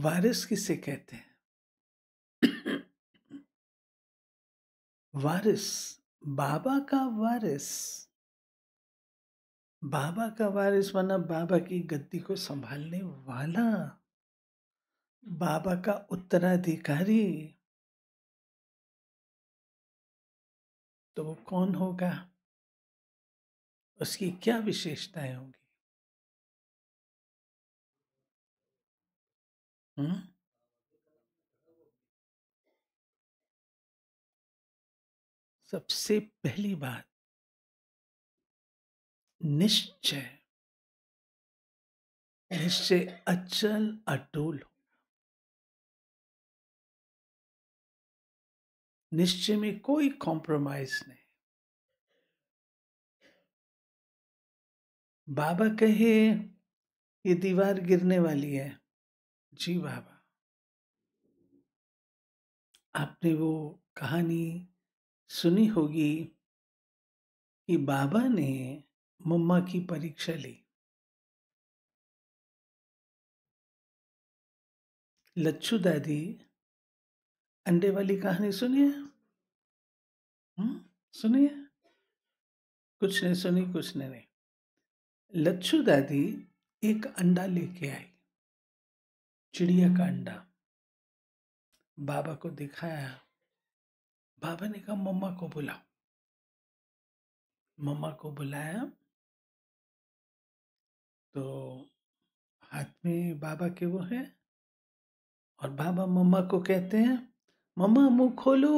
Virus किसे कहते हैं वारिस बाबा का वारिस बाबा का वारिस माना बाबा की गद्दी को संभालने वाला बाबा का उत्तराधिकारी तो वो कौन होगा उसकी क्या विशेषताएं होंगी हाँ? सबसे पहली बात निश्चय निश्चय अचल अटूल होना निश्चय में कोई कॉम्प्रोमाइज नहीं बाबा कहे ये दीवार गिरने वाली है जी बाबा आपने वो कहानी सुनी होगी कि बाबा ने मम्मा की परीक्षा ली लच्छू दादी अंडे वाली कहानी सुनिए हम्म, सुनिए कुछ नहीं सुनी कुछ नहीं लच्छू दादी एक अंडा लेके आई चिड़िया का अंडा बाबा को दिखाया बाबा ने कहा मम्मा को बुलाओ मम्मा को बुलाया तो हाथ में बाबा के वो है और बाबा मम्मा को कहते हैं मम्मा मुंह खोलो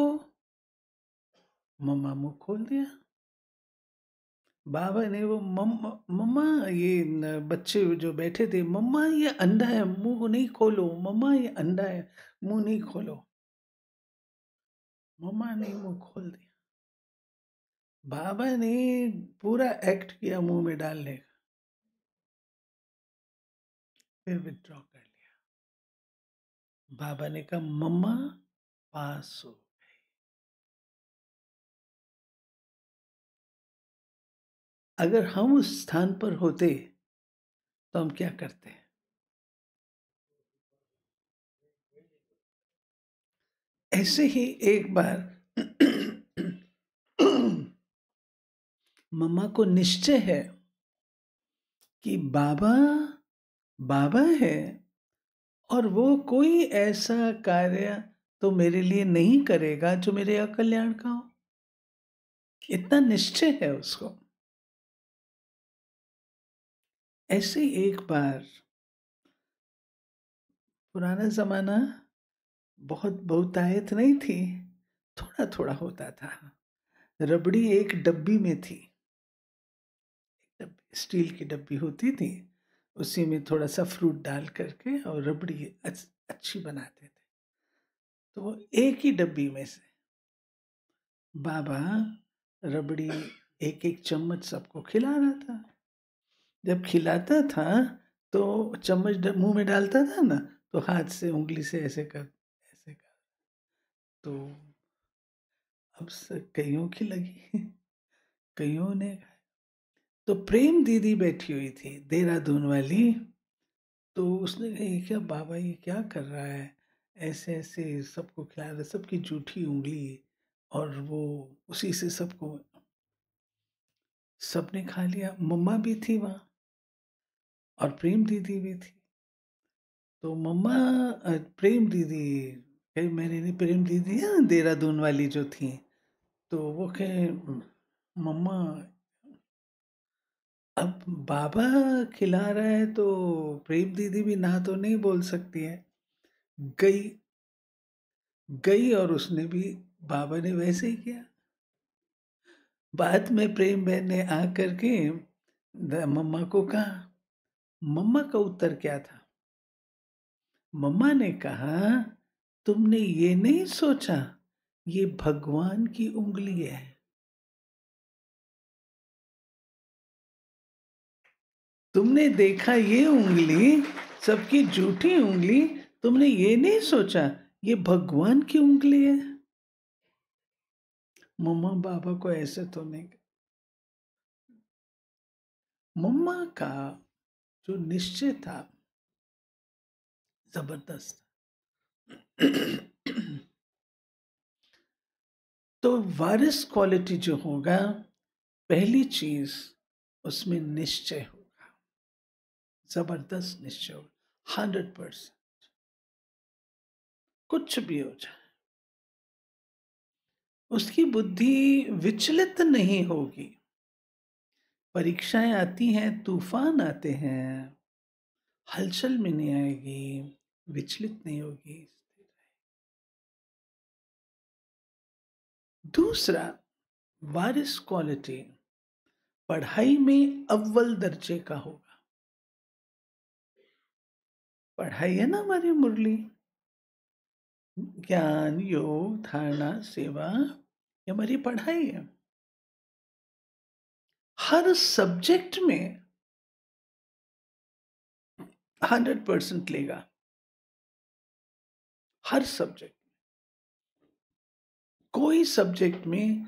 मम्मा मुंह खोल दिया बाबा ने वो मम्मा मम्मा ये बच्चे जो बैठे थे मम्मा ये अंधा है मुंह नहीं खोलो मम्मा ये अंधा है मुंह नहीं खोलो मम्मा ने मुंह खोल दिया बाबा ने पूरा एक्ट किया मुंह में डालने का फिर विड्रॉ कर लिया बाबा ने कहा मम्मा पास हो अगर हम उस स्थान पर होते तो हम क्या करते हैं ऐसे ही एक बार मम्मा को निश्चय है कि बाबा बाबा है और वो कोई ऐसा कार्य तो मेरे लिए नहीं करेगा जो मेरे अकल्याण का हो इतना निश्चय है उसको ऐसे एक बार पुराना ज़माना बहुत बहुतायत नहीं थी थोड़ा थोड़ा होता था रबड़ी एक डब्बी में थी स्टील की डब्बी होती थी उसी में थोड़ा सा फ्रूट डाल करके और रबड़ी अच्छी बनाते थे तो वो एक ही डब्बी में से बाबा रबड़ी एक एक चम्मच सबको खिला रहा था जब खिलाता था तो चम्मच मुंह में डालता था ना तो हाथ से उंगली से ऐसे कर ऐसे कर तो अब कईयों की लगी कईयों ने तो प्रेम दीदी बैठी हुई थी देहरादून वाली तो उसने कही क्या बाबा ये क्या कर रहा है ऐसे ऐसे सबको खिला रहा सबकी जूठी उंगली और वो उसी से सबको सबने खा लिया मम्मा भी थी वहाँ और प्रेम दीदी भी थी तो मम्मा प्रेम दीदी फिर मैंने प्रेम दीदी है देहरादून वाली जो थी तो वो कहे मम्मा अब बाबा खिला रहा है तो प्रेम दीदी भी ना तो नहीं बोल सकती है गई गई और उसने भी बाबा ने वैसे ही किया बाद में प्रेम बहन ने आ करके मम्मा को कहा मम्मा का उत्तर क्या था मम्मा ने कहा तुमने ये नहीं सोचा ये भगवान की उंगली है तुमने देखा ये उंगली सबकी झूठी उंगली तुमने ये नहीं सोचा ये भगवान की उंगली है मम्मा बाबा को ऐसे तो नहीं मम्मा का जो निश्चय था जबरदस्त तो वारिस क्वालिटी जो होगा पहली चीज उसमें निश्चय होगा जबरदस्त निश्चय होगा हंड्रेड परसेंट कुछ भी हो जाए उसकी बुद्धि विचलित नहीं होगी परीक्षाएं आती हैं तूफान आते हैं हलचल में नहीं आएगी विचलित नहीं होगी दूसरा वारिस क्वालिटी पढ़ाई में अव्वल दर्जे का होगा पढ़ाई है ना हमारी मुरली ज्ञान योग धारणा सेवा ये हमारी पढ़ाई है हर सब्जेक्ट में हंड्रेड परसेंट लेगा हर सब्जेक्ट कोई सब्जेक्ट में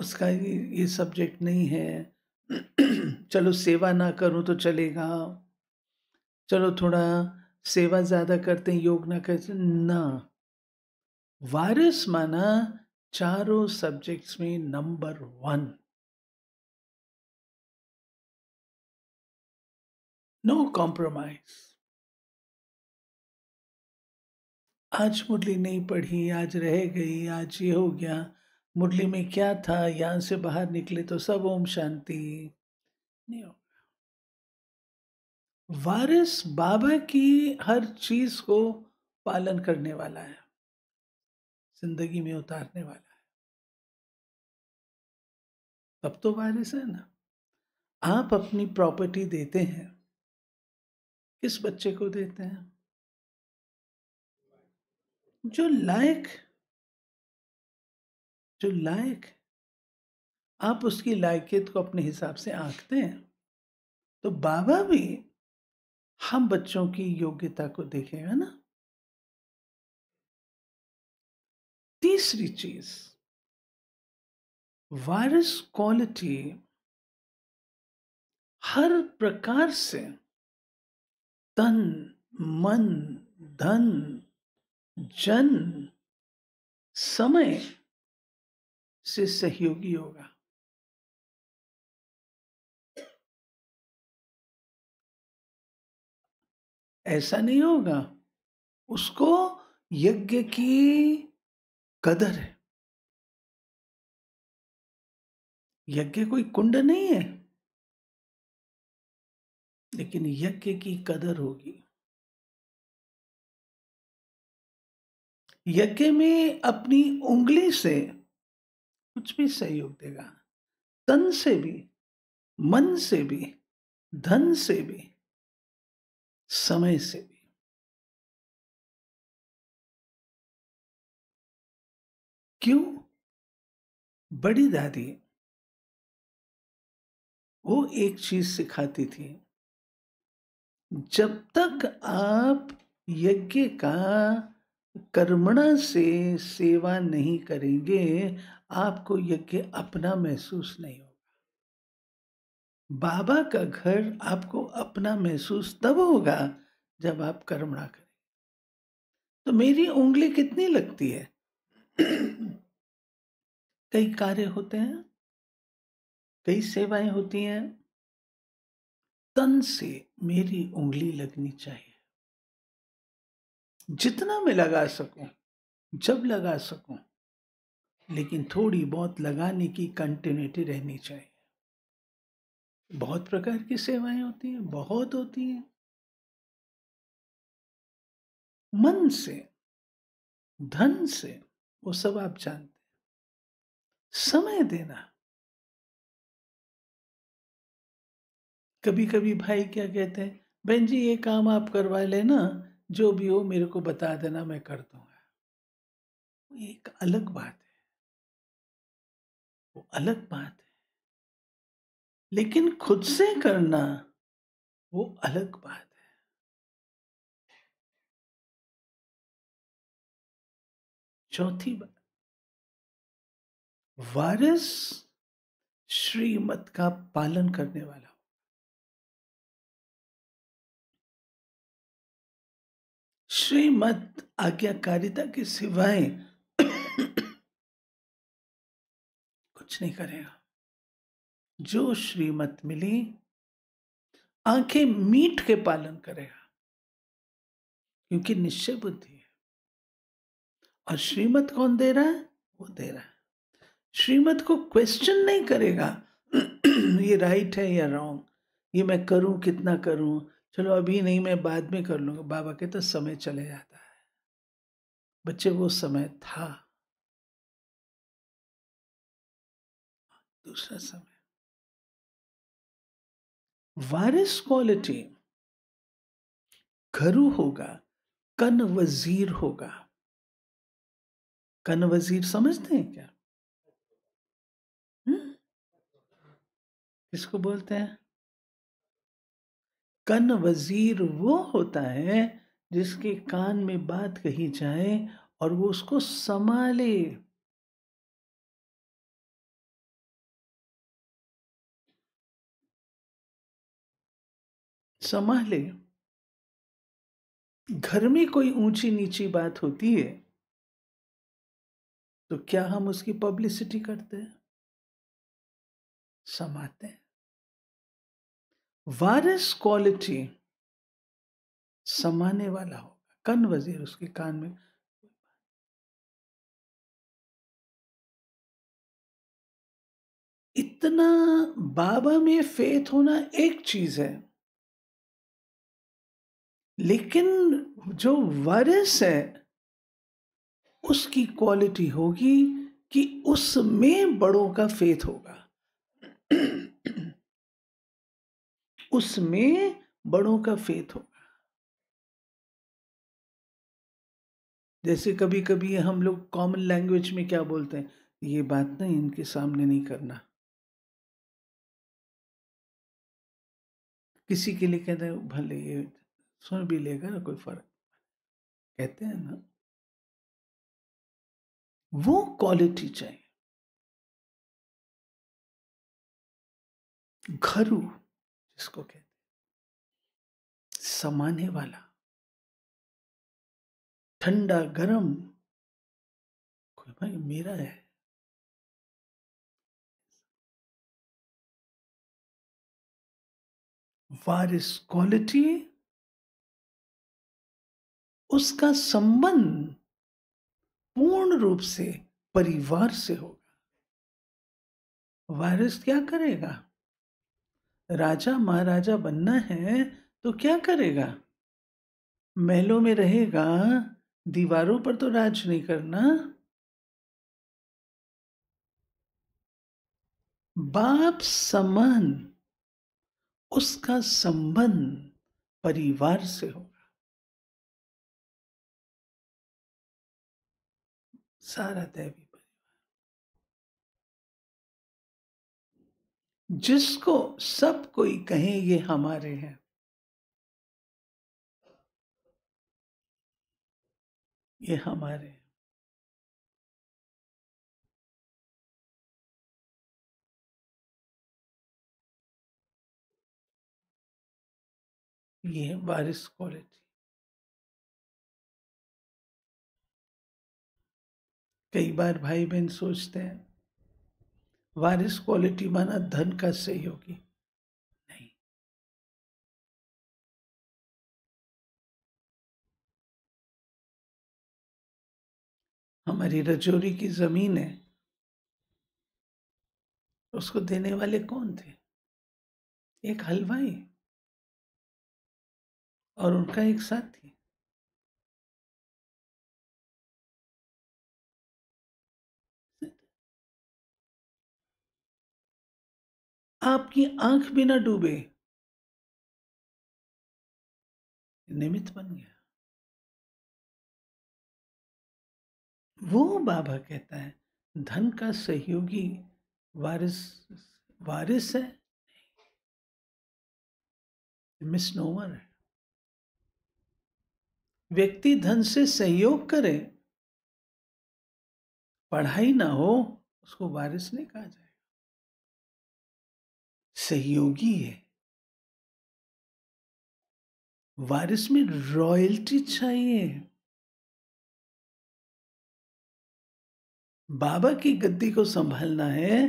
उसका ये, सब्जेक्ट नहीं है चलो सेवा ना करूं तो चलेगा चलो थोड़ा सेवा ज़्यादा करते हैं योग ना करते ना वारिस माना चारों सब्जेक्ट्स में नंबर वन नो कॉम्प्रोमाइज आज मुरली नहीं पढ़ी आज रह गई आज ये हो गया मुरली में क्या था यहां से बाहर निकले तो सब ओम शांति नहीं हो वारिस बाबा की हर चीज को पालन करने वाला है जिंदगी में उतारने वाला है तब तो वारिस है ना आप अपनी प्रॉपर्टी देते हैं किस बच्चे को देते हैं जो लायक जो लायक आप उसकी लायकियत को अपने हिसाब से आंकते हैं तो बाबा भी हम बच्चों की योग्यता को देखेगा ना तीसरी चीज वायरस क्वालिटी हर प्रकार से तन मन धन जन समय से सहयोगी होगा ऐसा नहीं होगा उसको यज्ञ की कदर है यज्ञ कोई कुंड नहीं है लेकिन यज्ञ की कदर होगी यज्ञ में अपनी उंगली से कुछ भी सहयोग देगा तन से भी मन से भी धन से भी समय से भी क्यों बड़ी दादी वो एक चीज सिखाती थी जब तक आप यज्ञ का कर्मणा से सेवा नहीं करेंगे आपको यज्ञ अपना महसूस नहीं होगा बाबा का घर आपको अपना महसूस तब होगा जब आप कर्मणा करें तो मेरी उंगली कितनी लगती है कई कार्य होते हैं कई सेवाएं होती हैं तन से मेरी उंगली लगनी चाहिए जितना मैं लगा सकूं जब लगा सकूं लेकिन थोड़ी बहुत लगाने की कंटिन्यूटी रहनी चाहिए बहुत प्रकार की सेवाएं होती हैं बहुत होती हैं मन से धन से वो सब आप जानते हैं समय देना कभी कभी भाई क्या कहते हैं बहन जी ये काम आप करवा लेना जो भी हो मेरे को बता देना मैं कर दूंगा एक अलग बात है वो अलग बात है लेकिन खुद से करना वो अलग बात है चौथी बात वारिस श्रीमत का पालन करने वाला श्रीमद आज्ञाकारिता के सिवाय कुछ नहीं करेगा जो श्रीमत मिली आंखें मीट के पालन करेगा क्योंकि निश्चय बुद्धि है और श्रीमत कौन दे रहा है वो दे रहा है श्रीमत को क्वेश्चन नहीं करेगा ये राइट है या रॉन्ग ये मैं करूं कितना करूं चलो अभी नहीं मैं बाद में कर लूँगा बाबा के तो समय चले जाता है बच्चे वो समय था दूसरा समय वारिस क्वालिटी घरू होगा कन वजीर होगा कन वजीर समझते हैं क्या हुँ? हम्म? किसको बोलते हैं कन वजीर वो होता है जिसके कान में बात कही जाए और वो उसको संभाले संभाले घर में कोई ऊंची नीची बात होती है तो क्या हम उसकी पब्लिसिटी करते हैं समाते हैं वारस क्वालिटी समाने वाला होगा कन वजीर उसके कान में इतना बाबा में फेथ होना एक चीज है लेकिन जो वारिस है उसकी क्वालिटी होगी कि उसमें बड़ों का फेथ होगा उसमें बड़ों का फेथ होगा जैसे कभी कभी हम लोग कॉमन लैंग्वेज में क्या बोलते हैं ये बात नहीं इनके सामने नहीं करना किसी के लिए कहते हैं भले ये सुन भी लेगा ना कोई फर्क कहते हैं ना वो क्वालिटी चाहिए घरू इसको कहते हैं समाने वाला ठंडा गरम कोई भाई मेरा है वारिस क्वालिटी उसका संबंध पूर्ण रूप से परिवार से होगा वायरस क्या करेगा राजा महाराजा बनना है तो क्या करेगा महलों में रहेगा दीवारों पर तो राज नहीं करना बाप समान उसका संबंध परिवार से होगा सारा दैवी जिसको सब कोई कहे ये हमारे हैं ये हमारे ये है बारिश क्वालिटी कई बार भाई बहन सोचते हैं वारिस क्वालिटी माना धन का सहयोगी नहीं हमारी रजौरी की जमीन है उसको देने वाले कौन थे एक हलवाई और उनका एक साथी आपकी आंख भी ना डूबे निमित्त बन गया वो बाबा कहता है धन का सहयोगी वारिस वारिस है नोवर है व्यक्ति धन से सहयोग करे पढ़ाई ना हो उसको वारिस नहीं कहा जाए सहयोगी है वायरस में रॉयल्टी चाहिए बाबा की गद्दी को संभालना है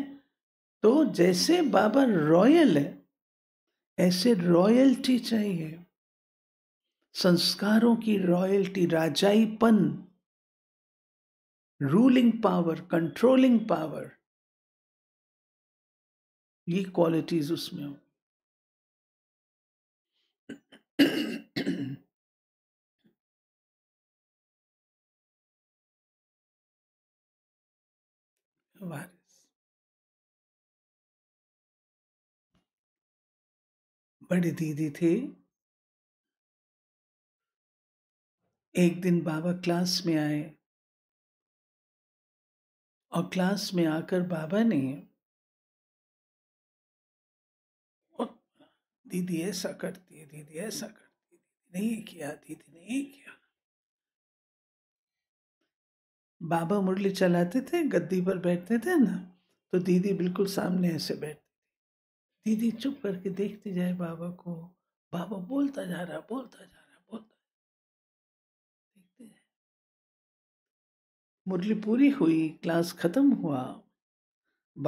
तो जैसे बाबा रॉयल है ऐसे रॉयल्टी चाहिए संस्कारों की रॉयल्टी राजाईपन रूलिंग पावर कंट्रोलिंग पावर ये क्वालिटीज उसमें हो बड़े बड़ी दीदी थे एक दिन बाबा क्लास में आए और क्लास में आकर बाबा ने दीदी ऐसा करती है दीदी ऐसा करती है दीदी नहीं किया दीदी नहीं किया बाबा मुरली चलाते थे गद्दी पर बैठते थे ना तो दीदी बिल्कुल सामने ऐसे बैठती थी दीदी चुप करके देखती जाए बाबा को बाबा बोलता जा रहा बोलता जा रहा बोलता देखते जाए मुरली पूरी हुई क्लास खत्म हुआ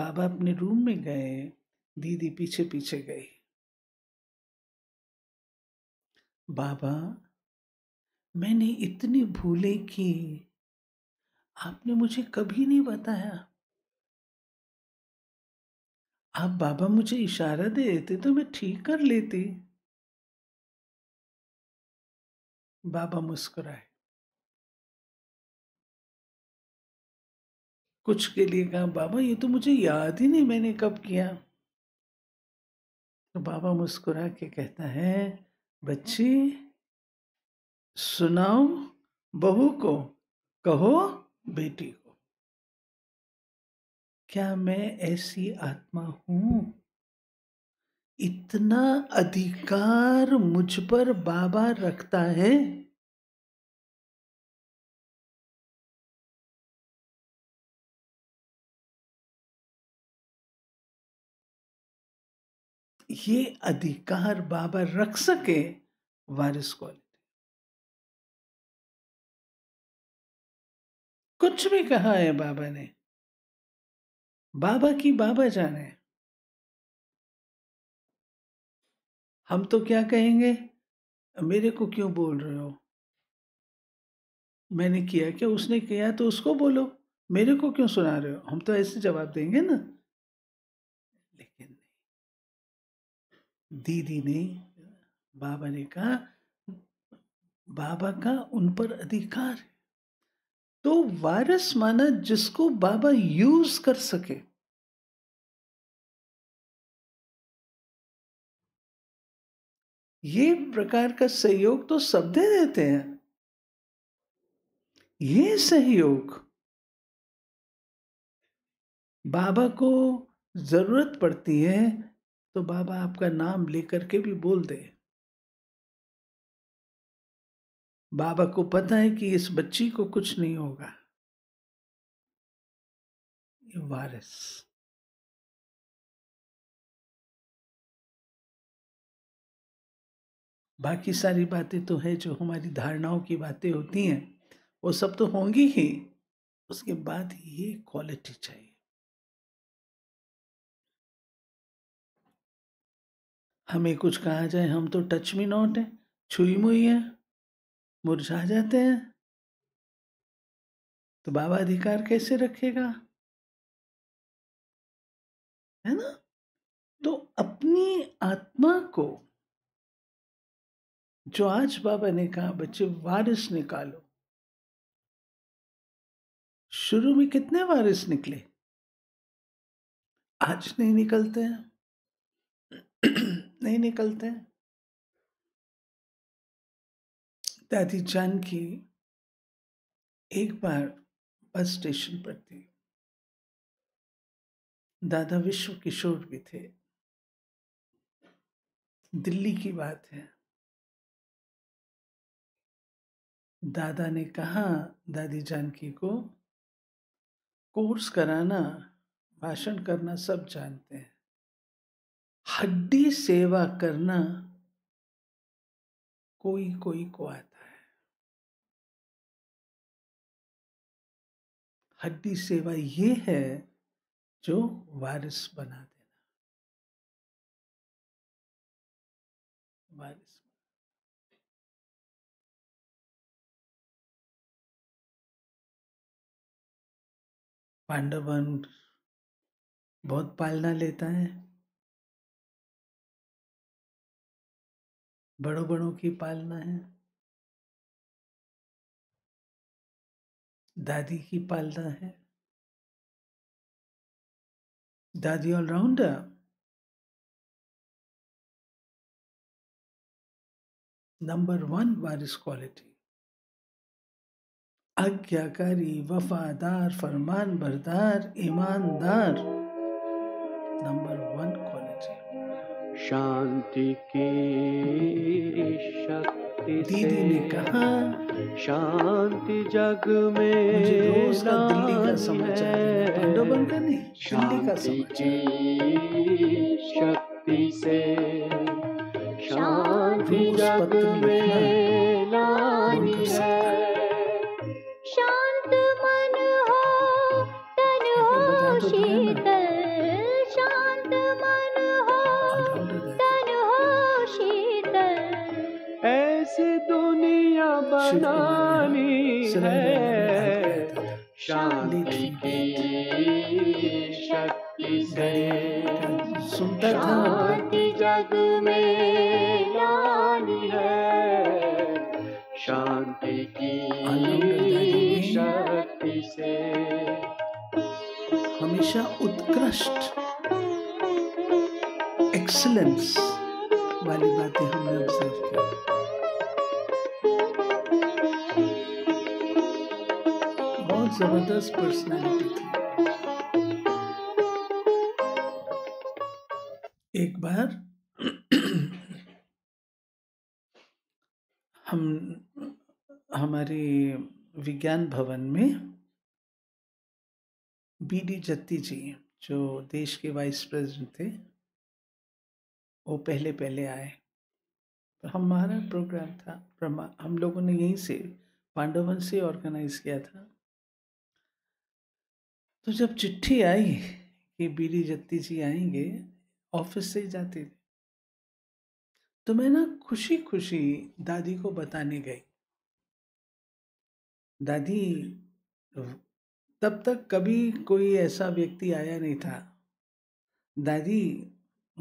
बाबा अपने रूम में गए दीदी पीछे पीछे गई बाबा मैंने इतनी भूले की आपने मुझे कभी नहीं बताया आप बाबा मुझे इशारा दे देते तो मैं ठीक कर लेती बाबा मुस्कुराए कुछ के लिए कहा बाबा ये तो मुझे याद ही नहीं मैंने कब किया तो बाबा मुस्कुरा के कहता है बच्ची सुनाओ बहू को कहो बेटी को क्या मैं ऐसी आत्मा हूं इतना अधिकार मुझ पर बाबा रखता है ये अधिकार बाबा रख सके वायरस क्वालिटी कुछ भी कहा है बाबा ने बाबा की बाबा जाने हम तो क्या कहेंगे मेरे को क्यों बोल रहे हो मैंने किया क्या उसने किया तो उसको बोलो मेरे को क्यों सुना रहे हो हम तो ऐसे जवाब देंगे ना लेकिन नहीं दीदी ने बाबा ने कहा बाबा का उन पर अधिकार है तो वायरस माना जिसको बाबा यूज कर सके ये प्रकार का सहयोग तो सब दे देते हैं ये सहयोग बाबा को जरूरत पड़ती है तो बाबा आपका नाम लेकर के भी बोल दें बाबा को पता है कि इस बच्ची को कुछ नहीं होगा ये वारिस बाकी सारी बातें तो है जो हमारी धारणाओं की बातें होती हैं वो सब तो होंगी ही उसके बाद ये क्वालिटी चाहिए हमें कुछ कहा जाए हम तो टच में नॉट है छुई मुई है मुरझा जाते हैं तो बाबा अधिकार कैसे रखेगा है ना तो अपनी आत्मा को जो आज बाबा ने कहा बच्चे वारिस निकालो शुरू में कितने वारिस निकले आज नहीं निकलते हैं नहीं निकलते हैं दादी जानकी एक बार बस स्टेशन पर थी दादा विश्व किशोर भी थे दिल्ली की बात है दादा ने कहा दादी जानकी को कोर्स कराना भाषण करना सब जानते हैं हड्डी सेवा करना कोई कोई को आता हड्डी सेवा ये है जो वायरस बना देना वायरस पांडवन बहुत पालना लेता है बड़ों बड़ों की पालना है दादी की पालना है दादी ऑलराउंडर नंबर वन वारिस क्वालिटी आज्ञाकारी वफादार फरमान बरदार ईमानदार नंबर वन क्वालिटी शांति की शक्ति दीदी ने कहा शांति जग में मुझे रोज का दिल्ली का का नहीं दिल्ली का शक्ति से शांति जग में नामी है शांति की शक्ति से सुंदर शांति जग में लानी है शांति की शक्ति से हमेशा उत्कृष्ट एक्सलेंस वाली बातें हमने ऑब्जर्व किया जबरदस्त पर्सनैलिटी थी एक बार हम हमारे विज्ञान भवन में बी डी जत्ती जी जो देश के वाइस प्रेसिडेंट थे वो पहले पहले आए तो हमारा प्रोग्राम था हम लोगों ने यहीं से पांडवन से ऑर्गेनाइज किया था तो जब चिट्ठी आई कि बीरी जत्ती जी आएंगे ऑफिस से ही जाते थे तो मैं ना खुशी खुशी दादी को बताने गई दादी तब तक कभी कोई ऐसा व्यक्ति आया नहीं था दादी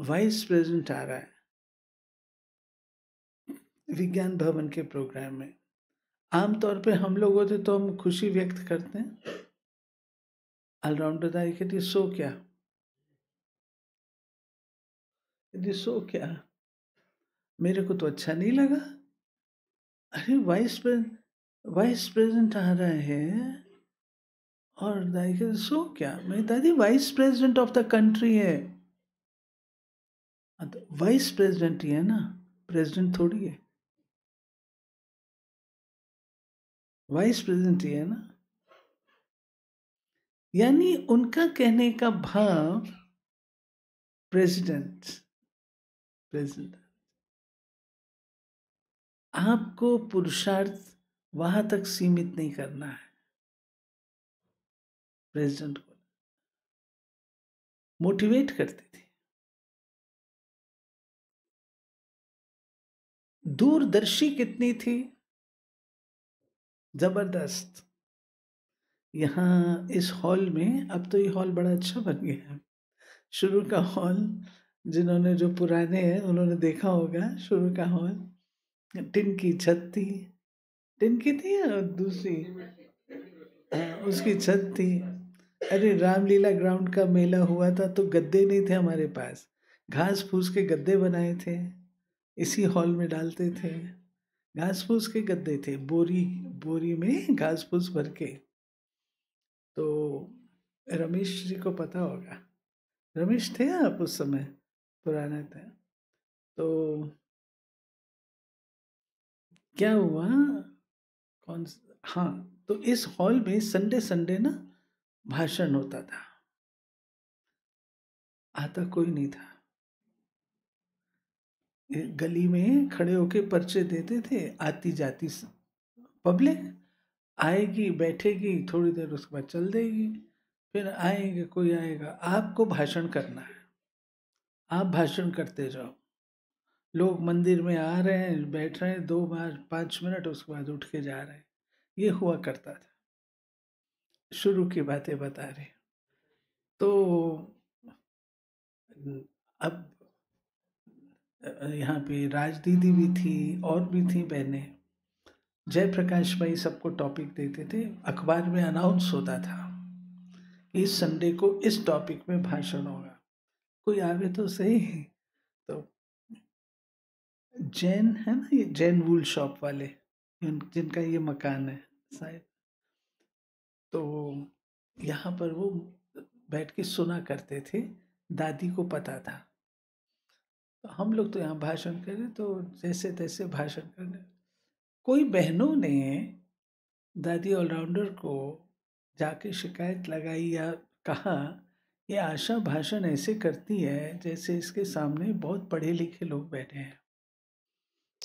वाइस प्रेसिडेंट आ रहा है विज्ञान भवन के प्रोग्राम में आमतौर पे हम लोग होते तो हम खुशी व्यक्त करते हैं allrounder diagram, it this so क्या दिस सो क्या मेरे को तो अच्छा नहीं लगा अरे वाइस वाइस प्रेसिडेंट आ रहे हैं और दादी सो क्या मेरी दादी vice president of the country है वाइस हाँ प्रेसिडेंट तो ही है ना प्रेसिडेंट थोड़ी है वाइस प्रेसिडेंट ही है ना यानी उनका कहने का भाव प्रेसिडेंट प्रेसिडेंट आपको पुरुषार्थ वहां तक सीमित नहीं करना है प्रेसिडेंट को मोटिवेट करते थे दूरदर्शी कितनी थी जबरदस्त यहाँ इस हॉल में अब तो ये हॉल बड़ा अच्छा बन गया है शुरू का हॉल जिन्होंने जो पुराने हैं उन्होंने देखा होगा शुरू का हॉल टिन की छत थी टिन की थी या दूसरी उसकी छत थी अरे रामलीला ग्राउंड का मेला हुआ था तो गद्दे नहीं थे हमारे पास घास फूस के गद्दे बनाए थे इसी हॉल में डालते थे घास फूस के गद्दे थे बोरी बोरी में घास फूस भर के तो रमेश जी को पता होगा रमेश थे आप उस समय पुराने थे तो क्या हुआ कौन हाँ तो इस हॉल में संडे संडे ना भाषण होता था आता कोई नहीं था गली में खड़े होके पर्चे देते थे आती जाती पब्लिक आएगी बैठेगी थोड़ी देर उसके बाद चल देगी फिर आएंगे कोई आएगा आपको भाषण करना है आप भाषण करते जाओ लोग मंदिर में आ रहे हैं बैठ रहे हैं दो बार पाँच मिनट उसके बाद उठ के जा रहे हैं ये हुआ करता था शुरू की बातें बता रहे तो अब यहाँ पे राज दीदी भी थी और भी थी बहनें जयप्रकाश भाई सबको टॉपिक देते थे अखबार में अनाउंस होता था इस संडे को इस टॉपिक में भाषण होगा कोई आवे तो सही तो जैन है ना ये जैन वूल शॉप वाले जिनका ये मकान है शायद तो यहाँ पर वो बैठ के सुना करते थे दादी को पता था तो हम लोग तो यहाँ भाषण करें तो जैसे तैसे भाषण करने कोई बहनों ने दादी ऑलराउंडर को जाके शिकायत लगाई या कहा ये आशा भाषण ऐसे करती है जैसे इसके सामने बहुत पढ़े लिखे लोग बैठे हैं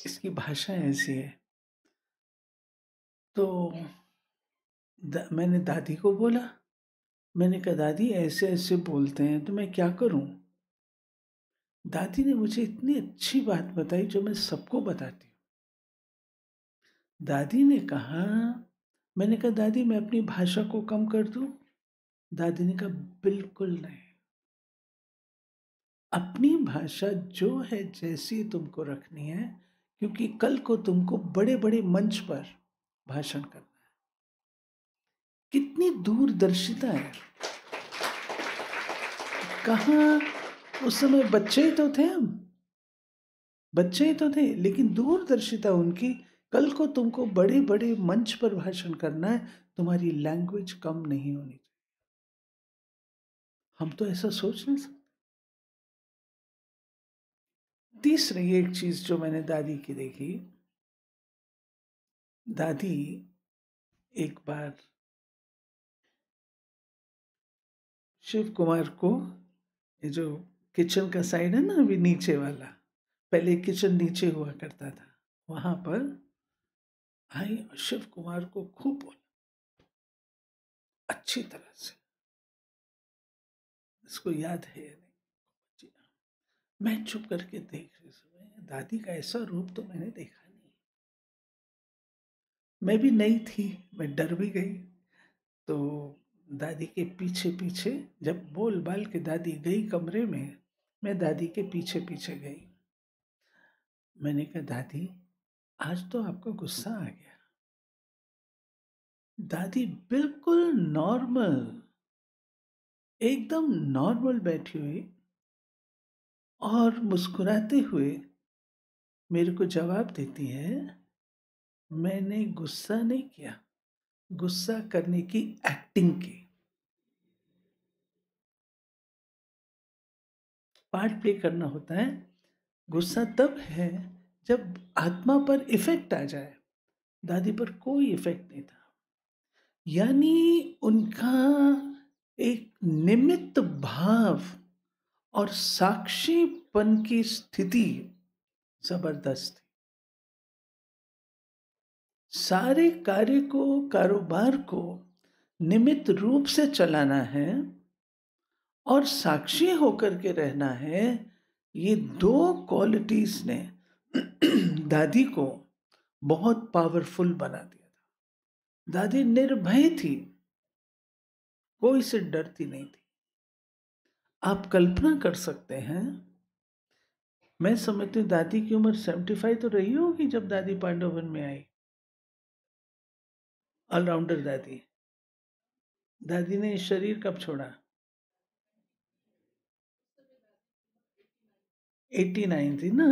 इसकी भाषा ऐसी है तो दा, मैंने दादी को बोला मैंने कहा दादी ऐसे ऐसे बोलते हैं तो मैं क्या करूं दादी ने मुझे इतनी अच्छी बात बताई जो मैं सबको बताती दादी ने कहा मैंने कहा दादी मैं अपनी भाषा को कम कर दूं दादी ने कहा बिल्कुल नहीं अपनी भाषा जो है जैसी तुमको रखनी है क्योंकि कल को तुमको बड़े बड़े मंच पर भाषण करना है कितनी दूरदर्शिता है कहा उस समय बच्चे ही तो थे हम बच्चे ही तो थे लेकिन दूरदर्शिता उनकी कल को तुमको बड़े बड़े मंच पर भाषण करना है तुम्हारी लैंग्वेज कम नहीं होनी चाहिए हम तो ऐसा सोच नहीं सकते तीसरी एक चीज जो मैंने दादी की देखी दादी एक बार शिव कुमार को ये जो किचन का साइड है ना अभी नीचे वाला पहले किचन नीचे हुआ करता था वहां पर आई शिव कुमार को खूब बोला अच्छी तरह से इसको याद है नहीं हाँ। मैं चुप करके देख रही समय दादी का ऐसा रूप तो मैंने देखा नहीं मैं भी नहीं थी मैं डर भी गई तो दादी के पीछे पीछे जब बोल बाल के दादी गई कमरे में मैं दादी के पीछे पीछे गई मैंने कहा दादी आज तो आपको गुस्सा आ गया दादी बिल्कुल नॉर्मल एकदम नॉर्मल बैठी हुई और मुस्कुराते हुए मेरे को जवाब देती है मैंने गुस्सा नहीं किया गुस्सा करने की एक्टिंग की पार्ट प्ले करना होता है गुस्सा तब है जब आत्मा पर इफेक्ट आ जाए दादी पर कोई इफेक्ट नहीं था यानी उनका एक निमित्त भाव और साक्षीपन की स्थिति जबरदस्त थी सारे कार्य को कारोबार को निमित्त रूप से चलाना है और साक्षी होकर के रहना है ये दो क्वालिटीज ने दादी को बहुत पावरफुल बना दिया था दादी निर्भय थी कोई से डरती नहीं थी आप कल्पना कर सकते हैं मैं समझती हूँ दादी की उम्र सेवेंटी फाइव तो रही होगी जब दादी पांडवन में आई ऑलराउंडर दादी दादी ने शरीर कब छोड़ा नाइन थी ना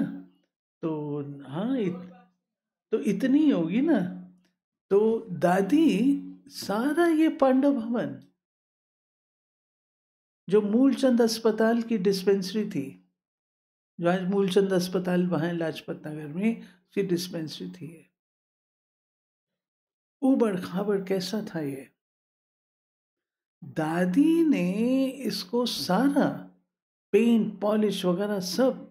तो हाँ इत, तो इतनी होगी ना तो दादी सारा ये पांडव भवन जो मूलचंद अस्पताल की डिस्पेंसरी थी जो आज मूलचंद अस्पताल वहां लाजपत नगर में उसकी डिस्पेंसरी थी ऊबड़ खाबड़ कैसा था ये दादी ने इसको सारा पेंट पॉलिश वगैरह सब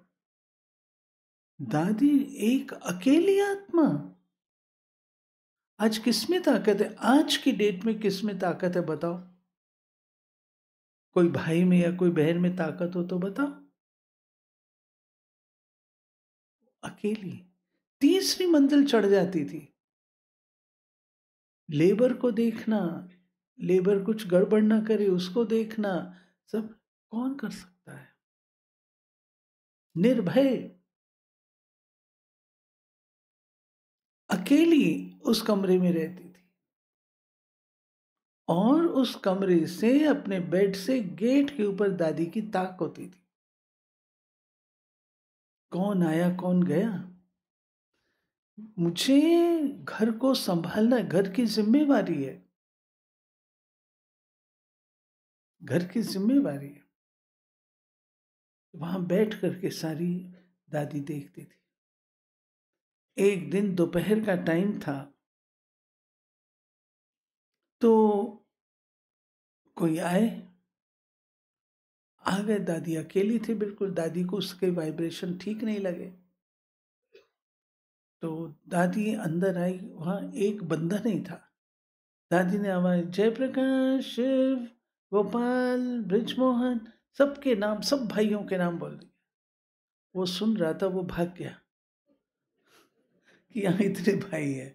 दादी एक अकेली आत्मा आज किसमें ताकत है आज की डेट में किसमें ताकत है बताओ कोई भाई में या कोई बहन में ताकत हो तो बताओ अकेली तीसरी मंजिल चढ़ जाती थी लेबर को देखना लेबर कुछ गड़बड़ ना करे उसको देखना सब कौन कर सकता है निर्भय अकेली उस कमरे में रहती थी और उस कमरे से अपने बेड से गेट के ऊपर दादी की ताक होती थी कौन आया कौन गया मुझे घर को संभालना घर की जिम्मेवारी है घर की जिम्मेवारी है वहां बैठ करके सारी दादी देखती थी एक दिन दोपहर का टाइम था तो कोई आए आ गए दादी अकेली थी बिल्कुल दादी को उसके वाइब्रेशन ठीक नहीं लगे तो दादी अंदर आई वहाँ एक बंदा नहीं था दादी ने आवाज जयप्रकाश शिव गोपाल ब्रिजमोहन सबके नाम सब भाइयों के नाम बोल दिए वो सुन रहा था वो भाग गया कि यहाँ इतने भाई है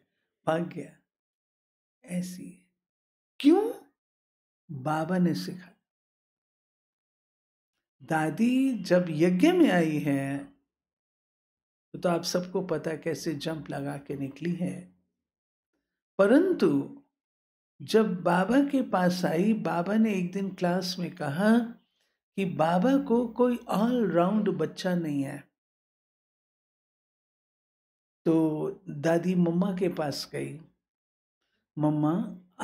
भाग गया ऐसी है क्यों बाबा ने सिखा दादी जब यज्ञ में आई है तो आप सबको पता कैसे जंप लगा के निकली है परंतु जब बाबा के पास आई बाबा ने एक दिन क्लास में कहा कि बाबा को कोई ऑलराउंड बच्चा नहीं है तो दादी मम्मा के पास गई मम्मा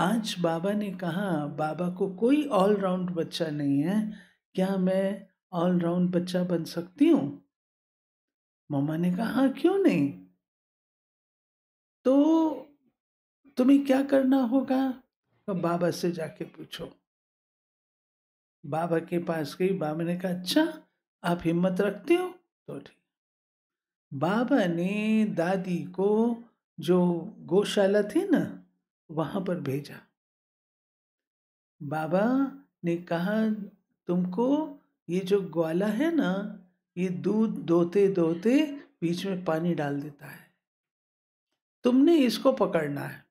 आज बाबा ने कहा बाबा को कोई ऑलराउंड बच्चा नहीं है क्या मैं ऑलराउंड बच्चा बन सकती हूँ मम्मा ने कहा हाँ क्यों नहीं तो तुम्हें क्या करना होगा तो बाबा से जाके पूछो बाबा के पास गई बाबा ने कहा अच्छा आप हिम्मत रखते हो तो ठीक बाबा ने दादी को जो गौशाला थी ना वहां पर भेजा बाबा ने कहा तुमको ये जो ग्वाला है ना ये दूध दोते दोते बीच में पानी डाल देता है तुमने इसको पकड़ना है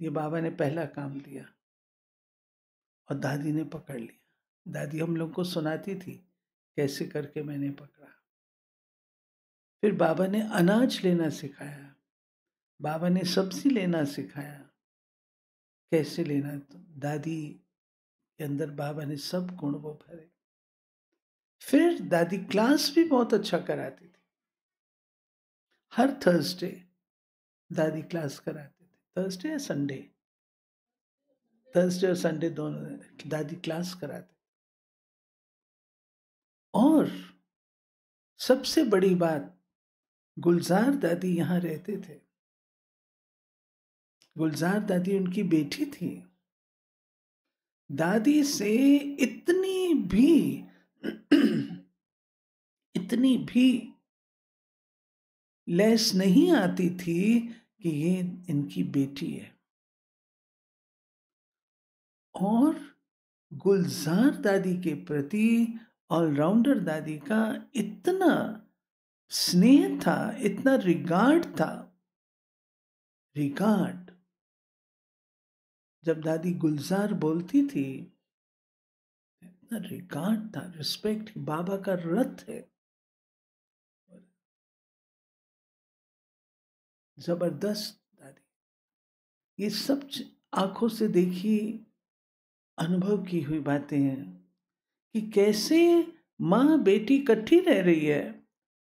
ये बाबा ने पहला काम दिया और दादी ने पकड़ लिया दादी हम लोग को सुनाती थी कैसे करके मैंने पकड़ा फिर बाबा ने अनाज लेना सिखाया बाबा ने सब्जी लेना सिखाया कैसे लेना तो दादी के अंदर बाबा ने सब गुण वो भरे फिर दादी क्लास भी बहुत अच्छा कराती थी हर थर्सडे दादी क्लास कराते थे थर्सडे या संडे थर्सडे और संडे दोनों दादी क्लास कराते और सबसे बड़ी बात गुलजार दादी यहाँ रहते थे गुलजार दादी उनकी बेटी थी दादी से इतनी भी इतनी भी लैस नहीं आती थी कि ये इनकी बेटी है और गुलजार दादी के प्रति ऑलराउंडर दादी का इतना स्नेह था इतना रिगार्ड था रिगार्ड जब दादी गुलजार बोलती थी इतना रिगार्ड था रिस्पेक्ट बाबा का रथ है जबरदस्त दादी ये सब आंखों से देखी अनुभव की हुई बातें हैं कि कैसे माँ बेटी इकट्ठी रह रही है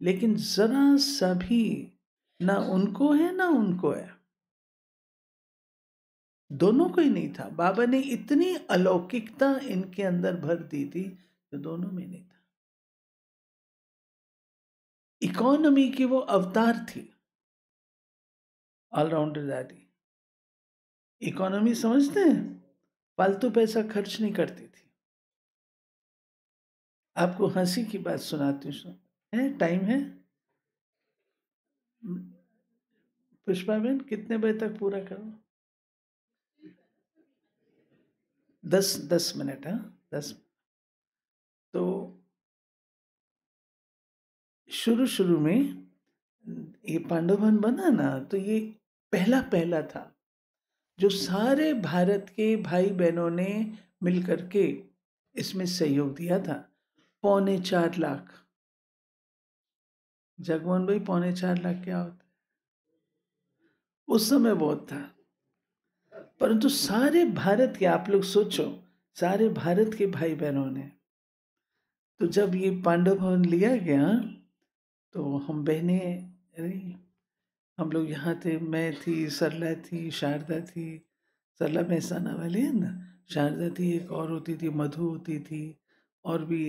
लेकिन जरा सा भी ना उनको है ना उनको है दोनों को ही नहीं था बाबा ने इतनी अलौकिकता इनके अंदर भर दी थी जो दोनों में नहीं था इकोनॉमी की वो अवतार थी ऑलराउंडर दादी इकोनॉमी समझते हैं फालतू पैसा खर्च नहीं करती थी आपको हंसी की बात सुनाती हूँ है टाइम hmm. है पुष्पा बहन कितने बजे तक पूरा करो दस दस मिनट है हाँ? दस तो शुरू शुरू में ये पांडवन बना ना तो ये पहला पहला था जो सारे भारत के भाई बहनों ने मिलकर के इसमें सहयोग दिया था पौने चार लाख जगमोहन भाई पौने चार लाख क्या होता उस समय बहुत था परंतु सारे भारत के आप लोग सोचो सारे भारत के भाई बहनों ने तो जब ये पांडव भवन लिया गया तो हम बहने हम लोग यहाँ थे मैं थी सरला थी शारदा थी सरला मेहसाना वाले है ना शारदा थी एक और होती थी मधु होती थी और भी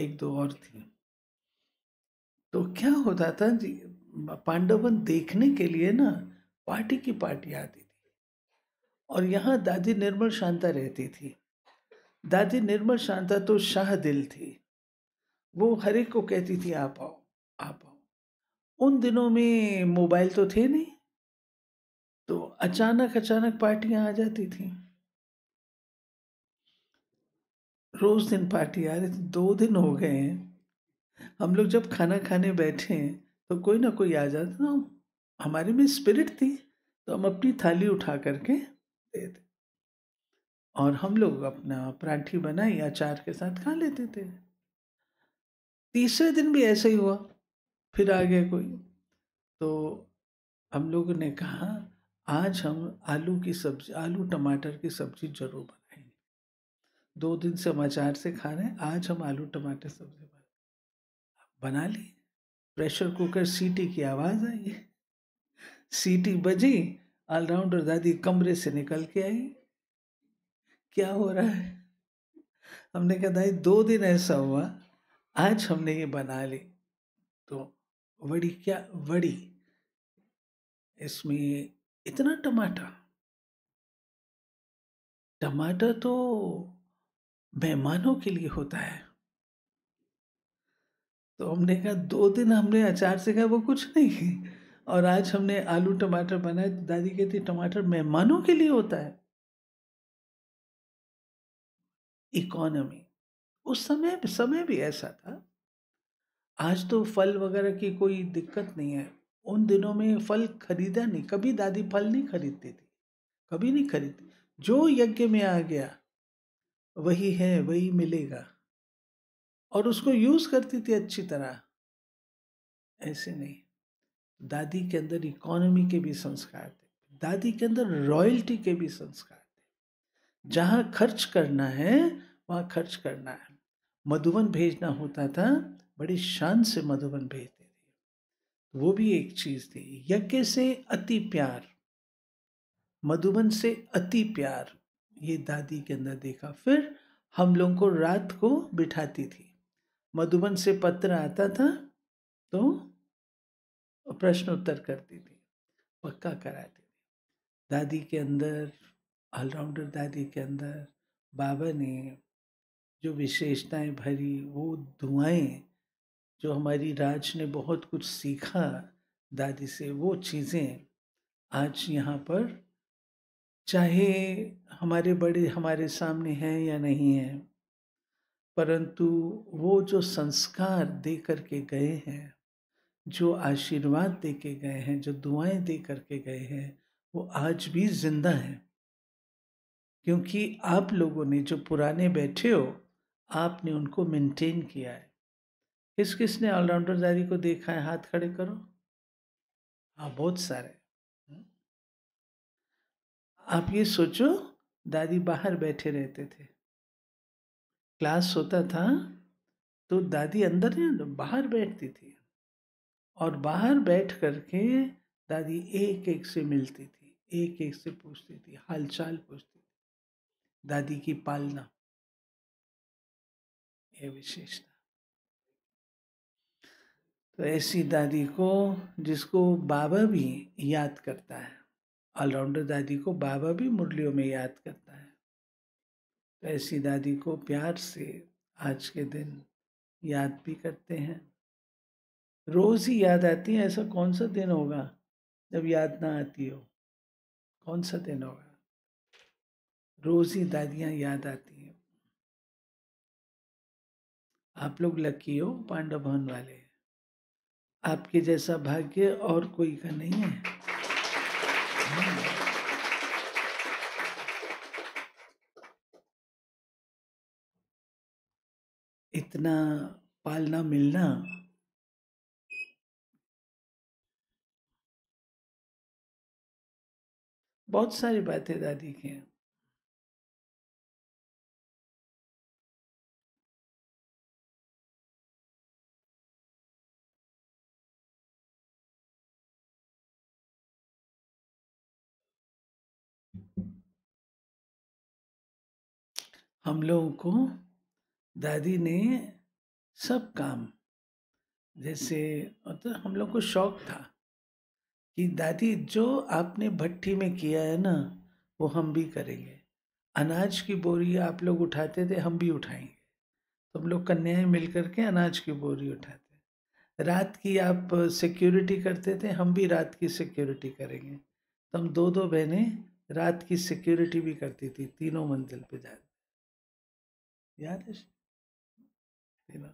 एक दो और थी तो क्या होता था जी पांडवन देखने के लिए ना पार्टी की पार्टी आती थी और यहाँ दादी निर्मल शांता रहती थी दादी निर्मल शांता तो शाह दिल थी वो हर एक को कहती थी आप आओ आप आओ उन दिनों में मोबाइल तो थे नहीं तो अचानक अचानक पार्टियां आ जाती थी रोज दिन पार्टी आ रही थी दो दिन हो गए हैं हम लोग जब खाना खाने बैठे तो कोई ना कोई आ जाता ना हमारे में स्पिरिट थी तो हम अपनी थाली उठा करके दे दे और हम लोग अपना पराठी बनाई अचार के साथ खा लेते थे तीसरे दिन भी ऐसा ही हुआ फिर आ गया कोई तो हम लोग ने कहा आज हम आलू की सब्जी आलू टमाटर की सब्जी जरूर बनाएंगे दो दिन से हम अचार से खा रहे हैं आज हम आलू टमाटर सब्जी बना ली प्रेशर कुकर सीटी की आवाज़ आई सीटी बजी ऑलराउंडर दादी कमरे से निकल के आई क्या हो रहा है हमने कहा दादी दो दिन ऐसा हुआ आज हमने ये बना ली तो वड़ी क्या वड़ी इसमें इतना टमाटर टमाटर तो मेहमानों के लिए होता है तो हमने कहा दो दिन हमने अचार से कहा वो कुछ नहीं और आज हमने आलू टमाटर बनाए तो दादी कहती टमाटर मेहमानों के लिए होता है इकोनॉमी उस समय समय भी ऐसा था आज तो फल वगैरह की कोई दिक्कत नहीं है उन दिनों में फल खरीदा नहीं कभी दादी फल नहीं खरीदती थी कभी नहीं खरीदती जो यज्ञ में आ गया वही है वही मिलेगा और उसको यूज करती थी अच्छी तरह ऐसे नहीं दादी के अंदर इकोनॉमी के भी संस्कार थे दादी के अंदर रॉयल्टी के भी संस्कार थे जहाँ खर्च करना है वहाँ खर्च करना है मधुबन भेजना होता था बड़ी शान से मधुबन भेजते थे वो भी एक चीज थी यज्ञ से अति प्यार मधुबन से अति प्यार ये दादी के अंदर देखा फिर हम लोगों को रात को बिठाती थी मधुबन से पत्र आता था तो प्रश्न उत्तर करती थी पक्का कराती थी दादी के अंदर ऑलराउंडर दादी के अंदर बाबा ने जो विशेषताएं भरी वो दुआएं जो हमारी राज ने बहुत कुछ सीखा दादी से वो चीज़ें आज यहाँ पर चाहे हमारे बड़े हमारे सामने हैं या नहीं हैं परंतु वो जो संस्कार दे करके गए हैं जो आशीर्वाद दे के गए हैं जो दुआएं दे करके गए हैं वो आज भी जिंदा हैं क्योंकि आप लोगों ने जो पुराने बैठे हो आपने उनको मेंटेन किया है किस किस ने दादी को देखा है हाथ खड़े करो हाँ बहुत सारे हम्म। आप ये सोचो दादी बाहर बैठे रहते थे क्लास होता था तो दादी अंदर नहीं बाहर बैठती थी और बाहर बैठ करके दादी एक एक से मिलती थी एक एक से पूछती थी हालचाल पूछती थी दादी की पालना ये विशेषता तो ऐसी दादी को जिसको बाबा भी याद करता है ऑलराउंडर दादी को बाबा भी मुरलियों में याद करता है ऐसी दादी को प्यार से आज के दिन याद भी करते हैं रोज़ ही याद आती है ऐसा कौन सा दिन होगा जब याद ना आती हो कौन सा दिन होगा रोज़ ही दादियाँ याद आती हैं आप लोग लकी हो पांडव भवन वाले आपके जैसा भाग्य और कोई का नहीं है इतना पालना मिलना बहुत सारी बातें दादी की हैं हम लोगों को दादी ने सब काम जैसे मतलब हम लोग को शौक था कि दादी जो आपने भट्टी में किया है ना वो हम भी करेंगे अनाज की बोरी आप लोग उठाते थे हम भी उठाएंगे तो हम लोग कन्याएं मिल करके अनाज की बोरी उठाते रात की आप सिक्योरिटी करते थे हम भी रात की सिक्योरिटी करेंगे तो हम दो दो बहनें रात की सिक्योरिटी भी करती थी तीनों मंजिल पे जाते याद है you know.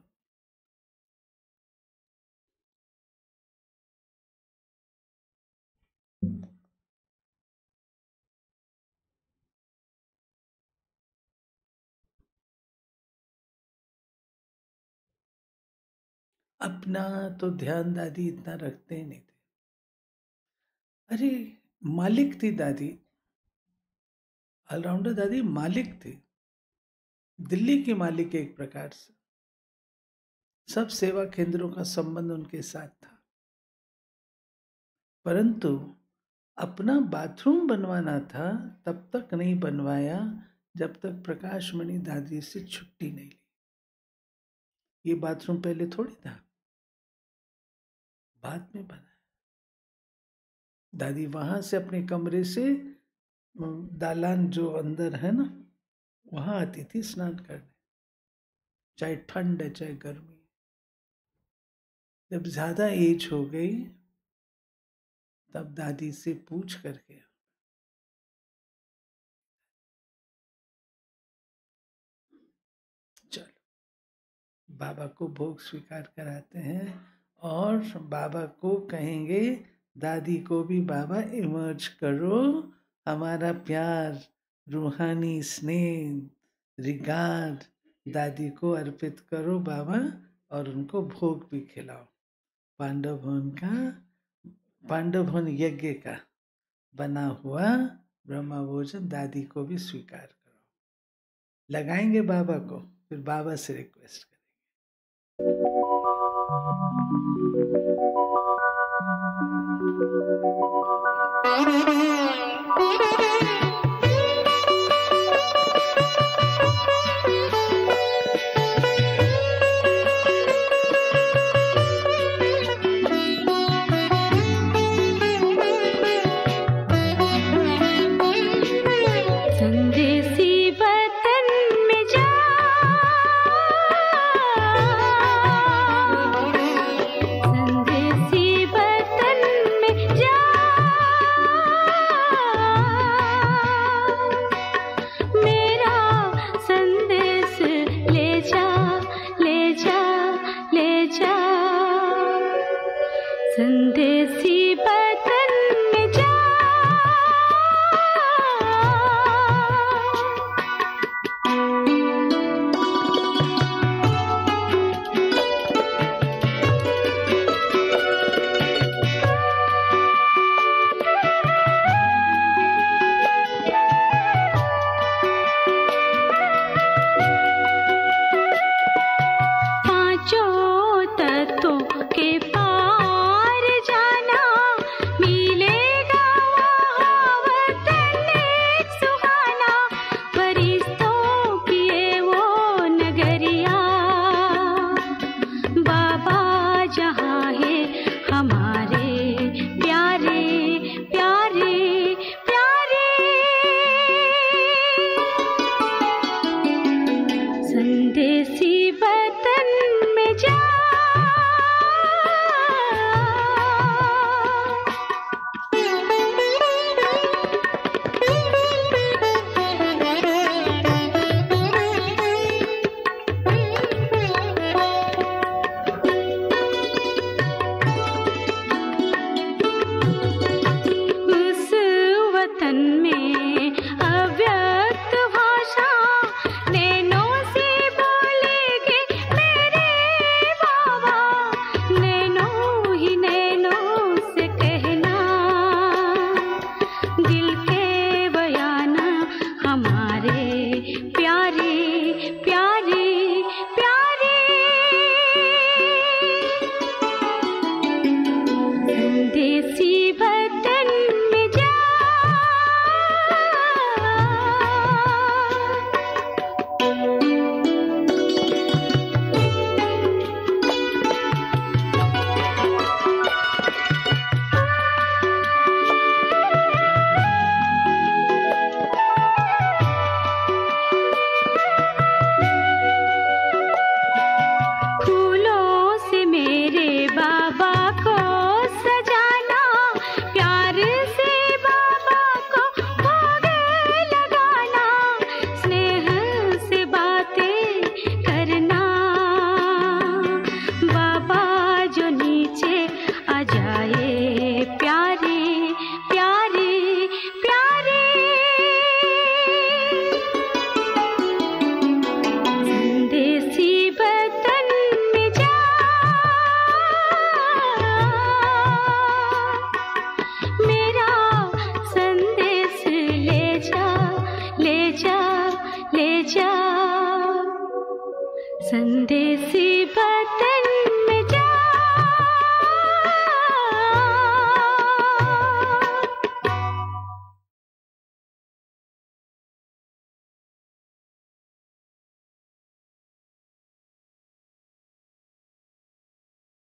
अपना तो ध्यान दादी इतना रखते ही नहीं थे अरे मालिक थी दादी ऑलराउंडर दादी मालिक थी दिल्ली की मालिक एक प्रकार से सब सेवा केंद्रों का संबंध उनके साथ था परंतु अपना बाथरूम बनवाना था तब तक नहीं बनवाया जब तक प्रकाश मणि दादी से छुट्टी नहीं ली ये बाथरूम पहले थोड़ी था बाद में बना दादी वहां से अपने कमरे से दालान जो अंदर है ना वहां आती थी स्नान करने चाहे ठंड है चाहे गर्मी जब ज़्यादा एज हो गई तब दादी से पूछ करके चलो बाबा को भोग स्वीकार कराते हैं और बाबा को कहेंगे दादी को भी बाबा इमर्ज करो हमारा प्यार रूहानी स्नेह रिगार्ड दादी को अर्पित करो बाबा और उनको भोग भी खिलाओ पांडव भवन का हाँ। पांडव भवन यज्ञ का बना हुआ ब्रह्मा भोजन दादी को भी स्वीकार करो लगाएंगे बाबा को फिर बाबा से रिक्वेस्ट करेंगे